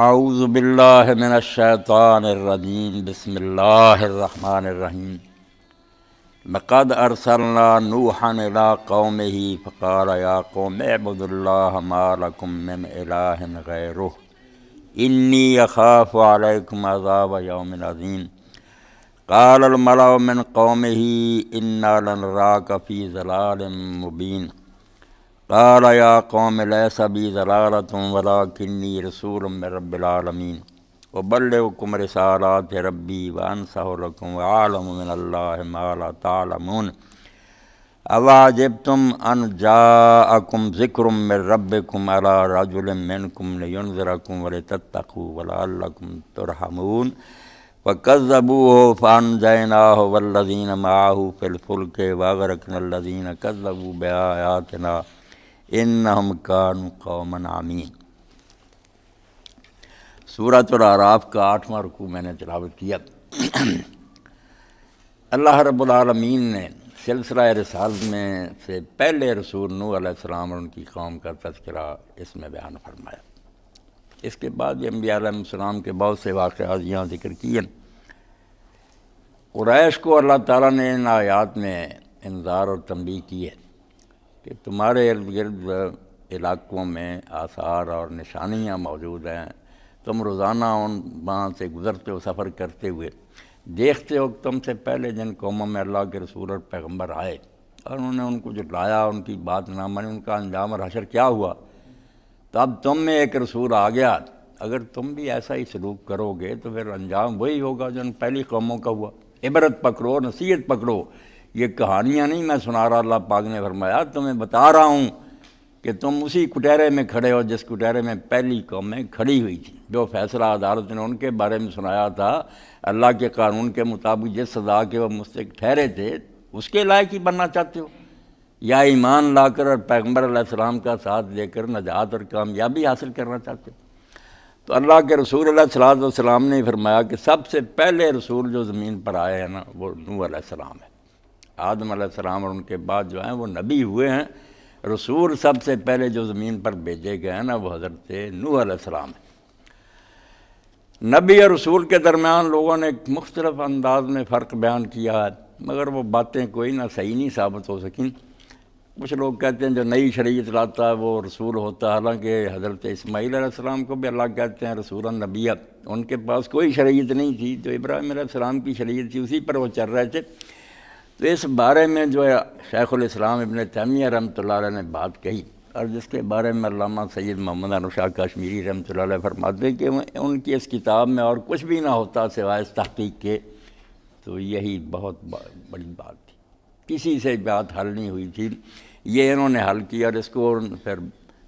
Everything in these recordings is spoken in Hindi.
आउज़बिल्लाशैतानरजीम बसमीम लक़द अरसलना नूहन अला कौम ही फ़कार या कौम अबुदुल्लाकुम गैर इन्नी अखाफ़ वालकुम अजाब यौमज़ीम कालमला मिन कौम ही इन्ना लनरा कफ़ी जलाल मुबीन काल या कौम लैसबी जरारत वला किन्नी रसूल रबालमीन व बल्ले हुकुम रसालत रबी वन सहलकुम आलमिनल्ला तालमून अवाजब तुम अन जाकुम ज़िक्रम मिर रबकुम अला रजुलमिनकुम युनजरकुम वल तत्तकू वलाकुम तुरहमून व कज़बू हो फ़ान जैना हो वल्लजीन माहू फिलफुल के वागरकन लजीन कज़बू बयातना इन हम कौमन आमीन सूरत और आराफ का आठवां रुकू मैंने तलावत किया अल्लाह रबालमीन ने सिलसिला रसाल में से पहले रसूल नूसम और उनकी कौम का तस्करा इसमें बयान फरमाया इसके बाद भी अम्बियाम के बहुत से वाक़ यहाँ जिक्र किए कुरैश को अल्लाह ताला ने इन आयात में इंजार और तमबी की है कि तुम्हारे इर्द गिर्द इलाकों में आसार और निशानियाँ मौजूद हैं तुम रोज़ाना उन वहाँ से गुज़रते हो सफ़र करते हुए देखते हो तुम से पहले जिन कौमों में अल्लाह के रसूल और पैगम्बर आए और उन्होंने उनको जुटलाया उनकी बात ना मानी उनका अंजाम और हशर क्या हुआ तो अब तुम में एक रसूल आ गया अगर तुम भी ऐसा ही सलूक करोगे तो फिर अंजाम वही होगा जो पहली कौमों का हुआ इबरत पकड़ो नसीहत पकड़ो ये कहानियाँ नहीं मैं सुना रहा अल्लाह पाक ने फरमाया तुम्हें बता रहा हूँ कि तुम उसी कुटेरे में खड़े हो जिस कुटेरे में पहली कौमें खड़ी हुई थी जो फैसला अदालत ने उनके बारे में सुनाया था अल्लाह के कानून के मुताबिक जिस सजा के वह मुस्तक ठहरे थे उसके लायक ही बनना चाहते हो या ईमान लाकर और पैगम्बर सलाम का साथ देकर नजात और कामयाबी हासिल करना चाहते हो तो अल्लाह के रसूल सलाम ने फरमाया कि सबसे पहले रसूल जो ज़मीन पर आए हैं ना वो नू सलाम है आदम सलाम और उनके बाद जो हैं वो नबी हुए हैं रसूल सबसे पहले जो ज़मीन पर भेजे गए हैं ना वो हज़रत नू सलाम है नबी और रसूल के दरमियान लोगों ने मुख्तलफ अंदाज में फ़र्क बयान किया है मगर वो बातें कोई ना सही नहीं साबित हो सकें कुछ लोग कहते हैं जो नई शरीत लाता है वो रसूल होता है हालांकि हज़रत इसमाही को भी अल्लाह कहते हैं रसूल नबिया उनके पास कोई शरीत नहीं थी जो इब्राहिम आसमाम की शरीत थी उसी पर वो चल रहे थे तो इस बारे में जो है शेख़ुलस्लाम इबन तैमिया रमत ने बात कही और जिसके बारे में अलामा सैद मोहम्मद अनुशाह कश्मीरी रमत फरमाते कि उनकी इस किताब में और कुछ भी ना होता सिवाय इस तहकीक के तो यही बहुत बा, बड़ी बात थी किसी से बात हल नहीं हुई थी ये इन्होंने हल किया और इसको फिर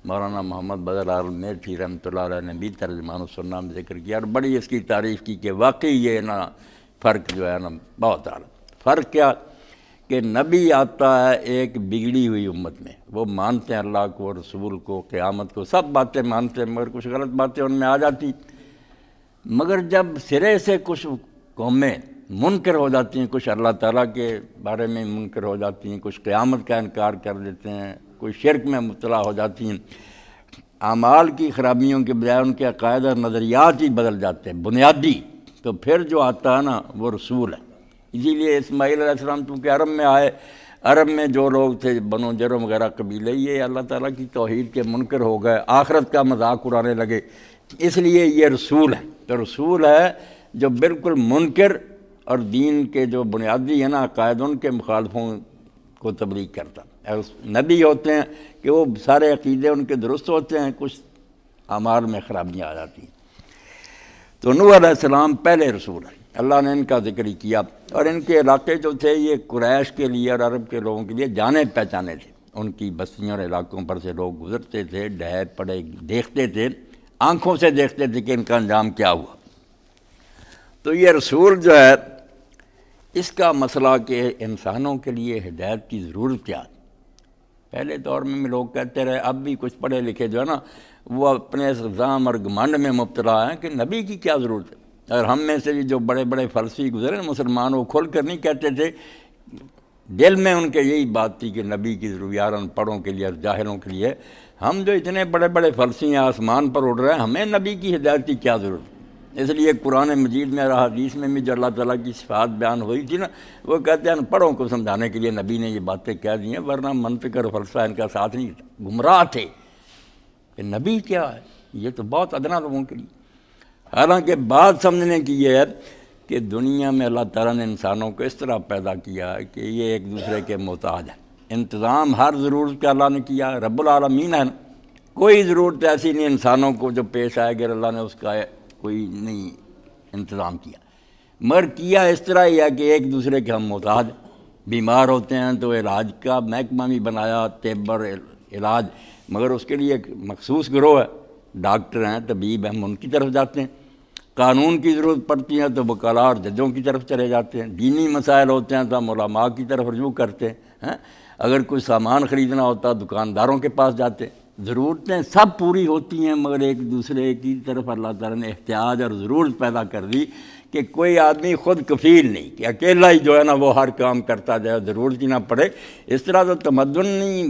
मौलाना मोहम्मद बदल आल थी रमत ने भी तर्जमान सुन्ना में जिक्र किया और बड़ी इसकी तारीफ़ की कि वाकई ये ना फ़र्क जो है ना बहुत आलम फ़र्क क्या कि नबी आता है एक बिगड़ी हुई उम्मत में वो मानते हैं अल्लाह को रसूल को क़्यामत को सब बातें मानते हैं मगर कुछ गलत बातें उनमें आ जाती मगर जब सिरे से कुछ कौमें मुनकर हो जाती हैं कुछ अल्लाह ताला के बारे में मुनकर हो जाती हैं कुछ क़्यामत का इनकार कर देते हैं कुछ शिरक में मुबला हो जाती हैं आमाल की खराबियों के बजाय उनके अकायद और नज़रियात ही बदल जाते हैं बुनियादी तो फिर जो आता है ना वो रसूल है इसीलिए इसमाइल चूँकि अरब में आए अरब में जो लोग थे बनो जरम वगैरह कबीले ये अल्लाह ताला की तोहद के मुनकर हो गए आखरत का मजाक उड़ाने लगे इसलिए ये रसूल है तो रसूल है जो बिल्कुल मुनकर और दीन के जो बुनियादी है ना अकायद उनके मुखालफों को तब्लीग करता नबी होते हैं कि वो सारे अकीदे उनके दुरुस्त होते हैं कुछ आमार में ख़राबियाँ आ जाती हैं तो आसलम पहले रसूल है अल्लाह ने इनका जिक्र किया और इनके इलाके जो थे ये कुरैश के लिए और अरब के लोगों के लिए जाने पहचाने थे उनकी बस्तियों और इलाकों पर से लोग गुजरते थे डह पड़े देखते थे आँखों से देखते थे कि इनका अंजाम क्या हुआ तो ये रसूल जो है इसका मसला के इंसानों के लिए हिदायत की ज़रूरत क्या है पहले दौर में भी लोग कहते रहे अब भी कुछ पढ़े लिखे जो है ना वो अपने इल्ज़ाम और गमंड में मुबतला हैं कि नबी की क्या ज़रूरत है और हम में से भी जो बड़े बड़े फलसफी गुजरे मुसलमान वो खोल कर नहीं कहते थे दिल में उनके यही बात थी कि नबी की ज़रूरियात पड़ों के लिए जाहिरों के लिए हम जो इतने बड़े बड़े फलसी हैं आसमान पर उड़ रहे हैं हमें नबी की हिदायत की क्या ज़रूरत इसलिए कुरान मजीद में और हदीस में भी जो अल्लाह ताली की सिफात बयान हुई थी ना वो कहते हैं पढ़ों को समझाने के लिए नबी ने ये बातें कह दी हैं वरना मनफिक फलसा इनका साथ नहीं गुमराह थे कि नबी क्या है ये तो बहुत अदना लोगों के लिए हालांकि बात समझने की यह है कि दुनिया में अल्लाह तारा ने इंसानों को इस तरह पैदा किया है कि ये एक दूसरे के मोहताज हैं इंतज़ाम हर ज़रूरत का अल्लाह ने किया रब्लमीन है ना कोई ज़रूरत ऐसी नहीं इंसानों को जो पेश आया गया अल्लाह ने उसका कोई नहीं इंतज़ाम किया मगर किया इस तरह ही है कि एक दूसरे के हम मोहताज बीमार होते हैं तो इलाज का महकमा भी बनाया तेबर इलाज मगर उसके लिए एक मखसूस ग्रोह है डॉक्टर हैं तबीब हम उनकी तरफ जाते हैं कानून की ज़रूरत पड़ती है तो वकला और जजों की तरफ चले जाते हैं दीनी मसाइल होते हैं तो हम की तरफ रजू करते हैं है? अगर कोई सामान ख़रीदना होता दुकानदारों के पास जाते ज़रूरतें सब पूरी होती हैं मगर एक दूसरे की तरफ अल्लाह तारा ने एहतियाज और ज़रूरत पैदा कर दी कि कोई आदमी ख़ुद कफील नहीं कि अकेला ही जो है ना वो हर काम करता जाए ज़रूरत ही ना पड़े इस तरह तो तमदन नहीं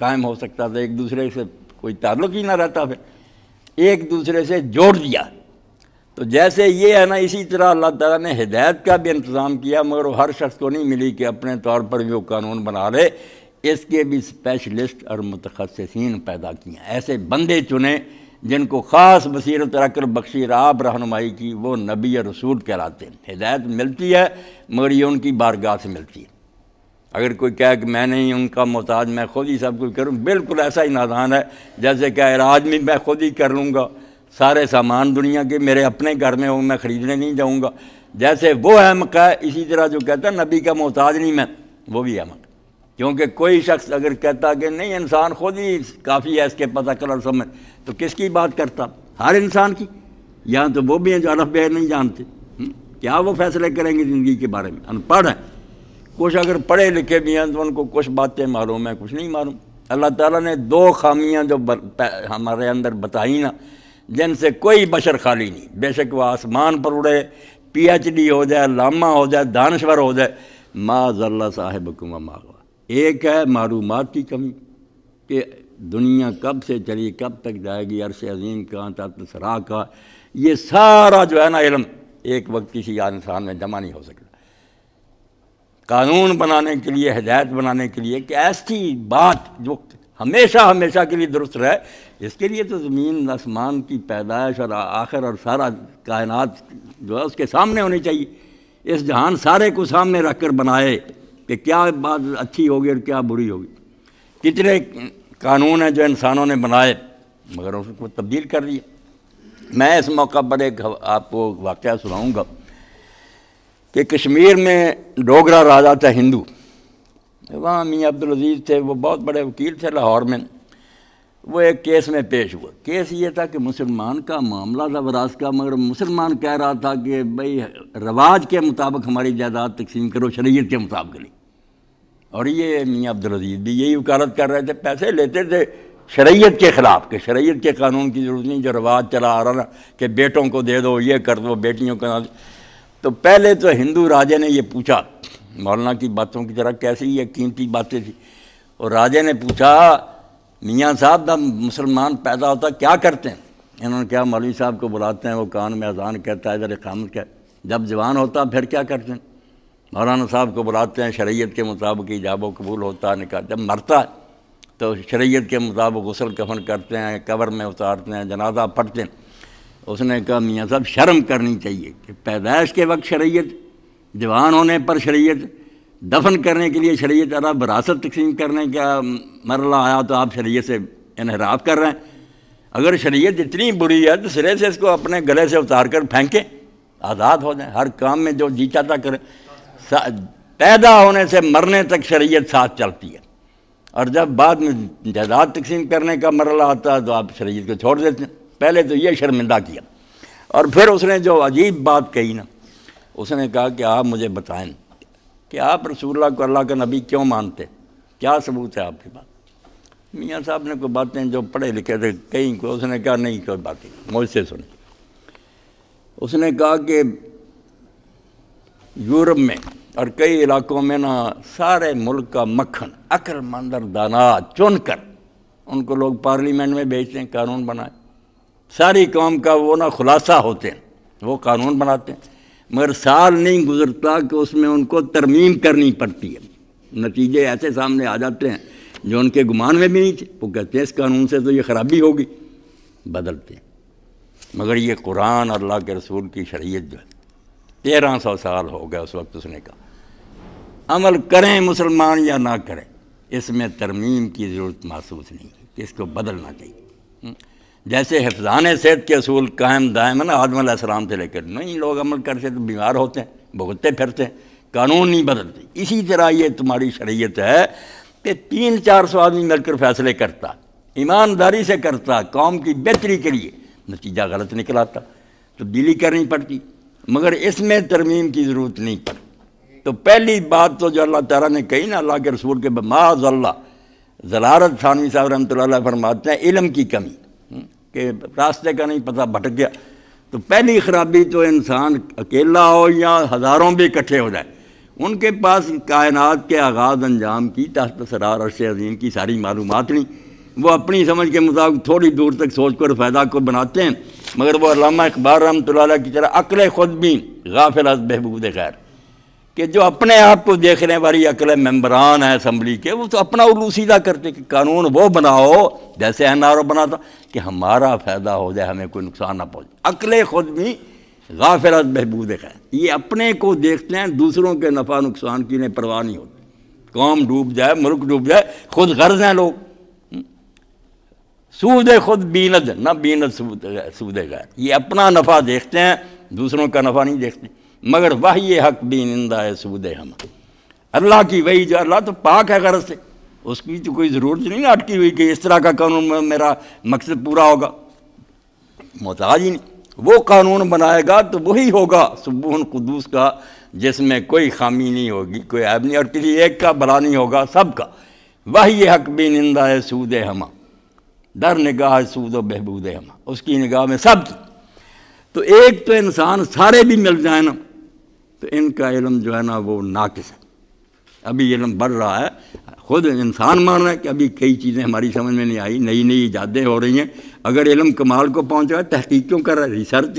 कायम हो सकता था एक दूसरे से कोई ताल्लुक ही ना रहता फिर एक दूसरे से जोड़ दिया तो जैसे ये है ना इसी तरह अल्लाह ताला ने हिदायत का भी इंतज़ाम किया मगर वो हर शख्स को नहीं मिली कि अपने तौर पर भी वो कानून बना ले इसके भी स्पेशलिस्ट और मतखसिन पैदा किए ऐसे बंदे चुने जिनको ख़ास बसीरत रखकर बख्शी राब रहनुमाई की वो नबी रसूल कहलाते हैं हिदायत मिलती है मगर ये उनकी बारगाह से मिलती है अगर कोई कहे कि मैं नहीं उनका मोहताज मैं खुद ही सब कुछ करूँ बिल्कुल ऐसा ही नादान है जैसे कह आदमी मैं खुद ही कर लूँगा सारे सामान दुनिया के मेरे अपने घर में हो मैं ख़रीदने नहीं जाऊँगा जैसे वो अहमक है इसी तरह जो कहता है नबी का मोहताज नहीं मैं वो भी अहमक क्योंकि कोई शख्स अगर कहता कि नहीं इंसान खुद ही काफ़ी है इसके पता कलर समझ तो किसकी बात करता हर इंसान की यहाँ तो वो भी हैं जो अरब नहीं जानते हम्म? क्या वो फैसले करेंगे ज़िंदगी के बारे में अनपढ़ हैं कुछ अगर पढ़े लिखे भी हैं तो उनको कुछ बातें मालूम है कुछ नहीं मालूम अल्लाह ताला ने दो खामियां जो हमारे अंदर बताई ना जिनसे कोई बशर खाली नहीं बेशक वह आसमान पर उड़े पीएचडी हो जाए लामा हो जाए दानश्वर हो जाए ज़ल्ला साहेब कुमा मागवा एक है मालूमत की कमी कि दुनिया कब से चली कब तक जाएगी अरश अजीम का तत्सरा का ये सारा जो है ना इलम एक वक्त किसी इंसान में जमा नहीं हो सकता कानून बनाने के लिए हदायत बनाने के लिए कि ऐसी बात जो हमेशा हमेशा के लिए दुरुस्त रहे इसके लिए तो ज़मीन आसमान की पैदाइश और आखिर और सारा कायनात जो है उसके सामने होनी चाहिए इस जहान सारे को सामने रख कर बनाए कि क्या बात अच्छी होगी और क्या बुरी होगी कितने कानून हैं जो इंसानों ने बनाए मगर उसको तब्दील कर दिया मैं इस मौका पर एक आपको वाक़ सुनाऊँगा कि कश्मीर में डोगरा राजा था हिंदू वहाँ मियाँ अब्दुलज़ीज़ थे वो बहुत बड़े वकील थे लाहौर में वो एक केस में पेश हुआ केस ये था कि मुसलमान का मामला था वरास का मगर मुसलमान कह रहा था कि भाई रवाज के मुताबिक हमारी जायदाद तकसीम करो शरीयत के मुताबिक नहीं और ये मियाँ अब्दुलजीज़ भी यही वकालत कर रहे थे पैसे लेते थे शरीयत के ख़िलाफ़ कि शरीयत के कानून की ज़रूरत नहीं जो रवाज चला आ रहा ना कि बेटों को दे दो ये कर दो बेटियों को तो पहले तो हिंदू राजे ने ये पूछा मौलाना की बातों की तरह कैसी है कीमती बातें थी और राजे ने पूछा मियाँ साहब जब मुसलमान पैदा होता क्या करते हैं इन्होंने क्या मौलवी साहब को बुलाते हैं वो कान में अजान कहता है इधर खाम कह जब जवान होता फिर क्या करते हैं मौलाना साहब को बुलाते हैं शरीयत के मुताबिक ईजाब कबूल होता है निकाल जब मरता है तो शरीयत के मुताबिक गसल कफन करते हैं कबर में उतारते हैं जनाजा पढ़ते हैं उसने कहा मियाँ साहब शर्म करनी चाहिए कि पैदाइश के वक्त शरीयत जवान होने पर शरीयत दफन करने के लिए शरीयत अला विरासत तकसीम करने का मरला आया तो आप शरीयत से इनहराफ कर रहे हैं अगर शरीयत इतनी बुरी है तो सिरे से इसको अपने गले से उतार कर फेंकें आज़ाद हो जाए हर काम में जो जी चाहता करें पैदा होने से मरने तक शरीयत साथ चलती है और जब बाद में जायदाद तकसीम करने का मरला आता है तो आप शरीयत को छोड़ देते हैं पहले तो ये शर्मिंदा किया और फिर उसने जो अजीब बात कही ना उसने कहा कि आप मुझे बताएं कि आप रसूलुल्लाह को अल्लाह का नबी क्यों मानते क्या सबूत है आपके पास मियाँ साहब ने कोई बातें जो पढ़े लिखे थे कहीं को उसने कहा नहीं कोई बात नहीं मुझसे सुने उसने कहा कि यूरोप में और कई इलाकों में ना सारे मुल्क का मक्खन मंदर दाना चुन कर उनको लोग पार्लियामेंट में भेजते हैं कानून बनाए सारी कौम का वो ना खुलासा होते हैं वो कानून बनाते हैं मगर साल नहीं गुजरता कि उसमें उनको तरमीम करनी पड़ती है नतीजे ऐसे सामने आ जाते हैं जो उनके गुमान में भी नहीं थे वो कहते हैं इस कानून से तो ये ख़राबी होगी बदलते हैं मगर ये कुरान और अल्लाह के रसूल की शरीय जो है तेरह सौ साल हो गया उस वक्त उसने कहा अमल करें मुसलमान या ना करें इसमें तरमीम की ज़रूरत महसूस नहीं है कि इसको बदलना चाहिए जैसे हिफान सेहत के असूल कायम दायम है ना आदम से लेकर नहीं लोग अमल करते तो बीमार होते हैं भुगतते फिरते हैं कानून नहीं बदलते इसी तरह ये तुम्हारी शरीयत है कि तीन चार सौ आदमी मिलकर फैसले करता ईमानदारी से करता कौम की बेहतरी के लिए नतीजा गलत निकल आता तब्दीली तो करनी पड़ती मगर इसमें तरमीम की ज़रूरत नहीं पड़ती तो पहली बात तो जो अल्लाह तारा ने कही ना अल्लाह के रसूल के माज अल्लाह जलारत थानवी साहब रमत फरमाते हैं इलम की कमी कि रास्ते का नहीं पता भटक गया तो पहली खराबी तो इंसान अकेला हो या हज़ारों भी इकट्ठे हो जाए उनके पास कायनात के आगाज़ अंजाम की तहत सरार अरश अजीम की सारी मालूम नहीं वो अपनी समझ के मुताबिक थोड़ी दूर तक सोच कर फ़ायदा को बनाते हैं मगर वो अलामा इकबार रहमत की तरह अकल खुद भी गाफिल बहबूद खैर कि जो अपने आप को देखने वाली अकल मेम्बरान है असम्बली के वो तो अपना उल्लू सीधा करते कि कानून वो बनाओ जैसे एन आर ओ बनाता कि हमारा फ़ायदा हो जाए हमें कोई नुकसान ना पहुँचे अकल खुद भी गाफिरत बहबूद खैर ये अपने को देखते हैं दूसरों के नफ़ा नुकसान की इन्हें परवाह नहीं होती कौम डूब जाए मुल्क डूब जाए खुद गर्ज हैं लोग हम्म। सूद खुद बीनद ना बीनद सूद सूद गैर ये अपना नफ़ा देखते हैं दूसरों का नफ़ा नहीं देखते मगर वह ये हक भी निंदा है सूद हम अल्लाह की वही जो अल्लाह तो पाक है गरज से उसकी तो कोई ज़रूरत नहीं अटकी हुई कि इस तरह का कानून मेरा मकसद पूरा होगा मोहताज ही नहीं वो कानून बनाएगा तो वही होगा सुबून कदूस का जिसमें कोई खामी नहीं होगी कोई ऐब नहीं और किसी एक का भला नहीं होगा सबका वही ये हक भी निंदा है सूद हम डर निगाह सूद बहबूद हम उसकी निगाह में सब तो एक तो इंसान सारे भी मिल जाए ना तो इनका इलम जो है ना वो नाकिस है अभी इलम बढ़ रहा है खुद इंसान मान रहा है कि अभी कई चीज़ें हमारी समझ में नहीं आई नई नई ईजादें हो रही हैं अगर इलम कमाल को पहुँच रहा है तहकीक क्यों कर रहा है रिसर्च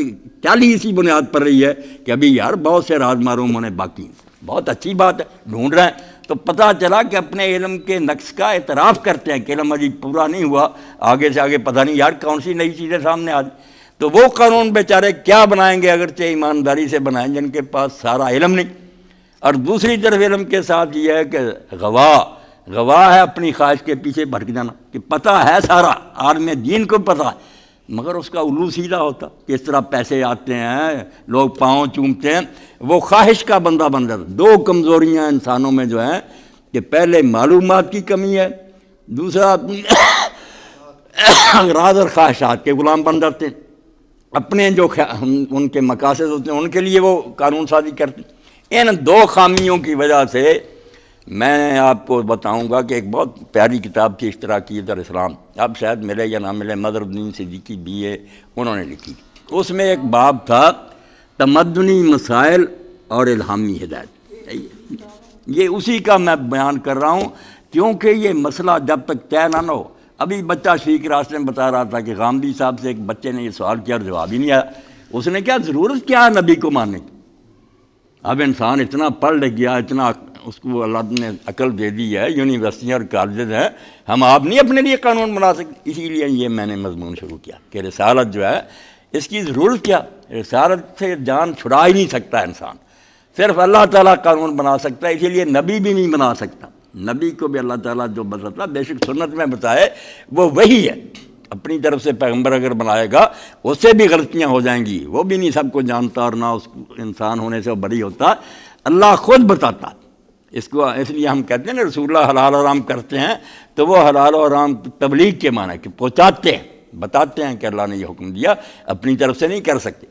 ली इसी बुनियाद पर रही है कि अभी यार बहुत से राज मारूम होने बाकी बहुत अच्छी बात है ढूंढ रहे हैं तो पता चला कि अपने इलम के नक्श का एतराफ़ करते हैं कि इलम अभी पूरा नहीं हुआ आगे से आगे पता नहीं यार कौन सी नई चीज़ें सामने आ तो वो कानून बेचारे क्या बनाएंगे चाहे ईमानदारी से बनाएं जिनके पास सारा इलम नहीं और दूसरी तरफ इलम के साथ ये है कि गवाह गवाह है अपनी ख्वाहिश के पीछे भटक जाना कि पता है सारा आर्म दीन को पता है मगर उसका उल्लू सीधा होता किस तरह पैसे आते हैं लोग पाँव चूमते हैं वो ख्वाहिश का बंदा बन जाता दो कमज़ोरियाँ इंसानों में जो हैं कि पहले मालूम की कमी है दूसरा अगराज और ख्वाहिशात के ग़ुलाम बन जाते हैं अपने जो उनके मकासद होते हैं उनके लिए वो कानून साजी करते इन दो खामियों की वजह से मैं आपको बताऊंगा कि एक बहुत प्यारी किताब थी इस तरह की इधर इस्लाम अब शायद मिले या ना मिले मदरुद्दीन सिद्दीकी बी ए उन्होंने लिखी उसमें एक बाब था तमदनी मसाइल और इल्हामी हिदायत ये उसी का मैं बयान कर रहा हूँ क्योंकि ये मसला जब तक तय ना हो अभी बच्चा सीख रास्ते में बता रहा था कि गांधी साहब से एक बच्चे ने ये सवाल किया और जवाब ही नहीं आया उसने क्या ज़रूरत क्या है नबी को मानने की अब इंसान इतना पढ़ लग गया इतना उसको अल्लाह ने अकल दे दी है यूनिवर्सिटियाँ और कॉलेज हैं हम आप नहीं अपने लिए कानून बना सकते इसीलिए ये मैंने मजमून शुरू किया कि रसालत जो है इसकी ज़रूरत क्या रसालत से जान छुड़ा ही नहीं सकता इंसान सिर्फ अल्लाह ताला कानून बना सकता है इसीलिए नबी भी नहीं बना सकता नबी को भी अल्लाह ताला जो बताता बेशक सुन्नत में बताए वो वही है अपनी तरफ से पैगंबर अगर बनाएगा उससे भी गलतियाँ हो जाएंगी वो भी नहीं सबको जानता और ना उस इंसान होने से वो बड़ी होता अल्लाह खुद बताता इसको इसलिए हम कहते हैं ना रसूल हलाल और करते हैं तो वो हलाल और तबलीग के माना कि पहुँचाते हैं बताते हैं कि अल्लाह ने यह हुक्म दिया अपनी तरफ से नहीं कर सकते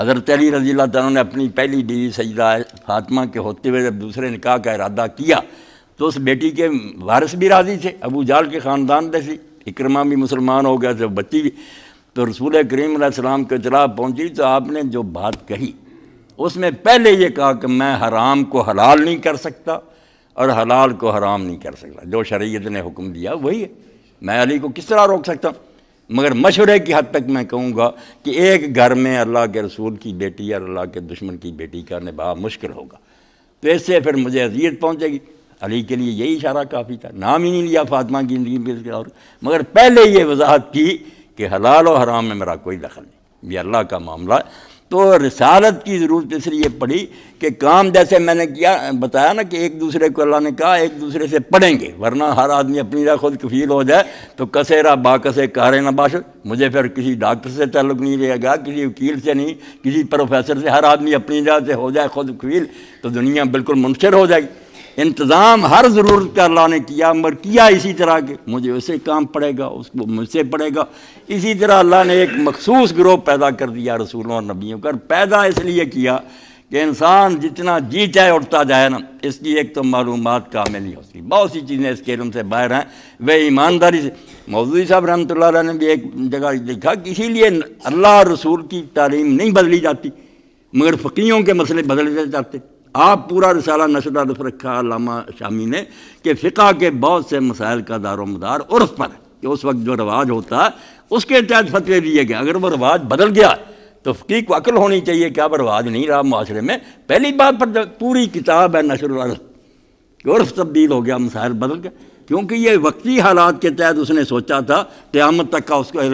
हज़रत अली रजील्ला ने अपनी पहली बीवी सजदा फातमा के होते हुए जब दूसरे निकाह का इरादा किया तो उस बेटी के वारिस भी राज़ी थे अबू जाल के ख़ानदान थी इक्रमा भी मुसलमान हो गया जब बच्ची भी तो रसूल करीम सलाम के चला पहुँची तो आपने जो बात कही उसमें पहले ये कहा कि मैं हराम को हलाल नहीं कर सकता और हलाल को हराम नहीं कर सकता जो शरीयत ने हुक्म दिया वही है मैं अली को किस तरह रोक सकता हूँ मगर मशवरे की हद तक मैं कहूँगा कि एक घर में अल्लाह के रसूल की बेटी और अल्लाह के दुश्मन की बेटी का निभा मुश्किल होगा तो इससे फिर मुझे अजियत पहुँचेगी अली के लिए यही इशारा काफ़ी था नाम ही नहीं लिया फातमा की जिंदगी में और मगर पहले ये वजाहत की कि हलाल और हराम में मेरा कोई दखल नहीं ये अल्लाह का मामला तो रसालत की ज़रूरत इसलिए पड़ी कि काम जैसे मैंने किया बताया ना कि एक दूसरे को अल्लाह ने कहा एक दूसरे से पढ़ेंगे वरना हर आदमी अपनी राह खुद कफील हो जाए तो कसेरा बाकसे कारे ना बाश मुझे फिर किसी डॉक्टर से तल्लुक नहीं रहेगा किसी वकील से नहीं किसी प्रोफेसर से हर आदमी अपनी राह से हो जाए खुद कफील तो दुनिया बिल्कुल मुनसर हो जाएगी इंतज़ाम हर ज़रूरत का अल्लाह ने किया मगर किया इसी तरह के मुझे उसे काम पड़ेगा उसको मुझसे पड़ेगा इसी तरह अल्लाह ने एक मखसूस ग्रोह पैदा कर दिया रसूलों और नबियों का पैदा इसलिए किया कि इंसान जितना जी चाहे उठता जाए ना इसकी एक तो मालूम कामिल नहीं होती बहुत सी चीज़ें इसके इलम से बाहर हैं वे ईमानदारी से मौजूदी साहब रहमत ने भी एक जगह देखा कि इसीलिए अल्लाह रसूल की तालीम नहीं बदली जाती मगर फ़कीयों के मसले बदले जाते आप पूरा रिसाला नशर रफ रखा लामा शामी ने कि फ़िका के बहुत से मसाइल का दारोमदार उर्फ पर कि उस वक्त जो रवाज होता है उसके तहत फतवे दिए गए अगर वो रवाज बदल गया तो फ़कीक को अकल होनी चाहिए क्या अब रवाज नहीं रहा माशरे में पहली बात पर पूरी किताब है नशर उर्फ तब्दील हो गया मसाइल बदल गया क्योंकि ये वक्ती हालात के तहत उसने सोचा था क़्यामत तक का उसका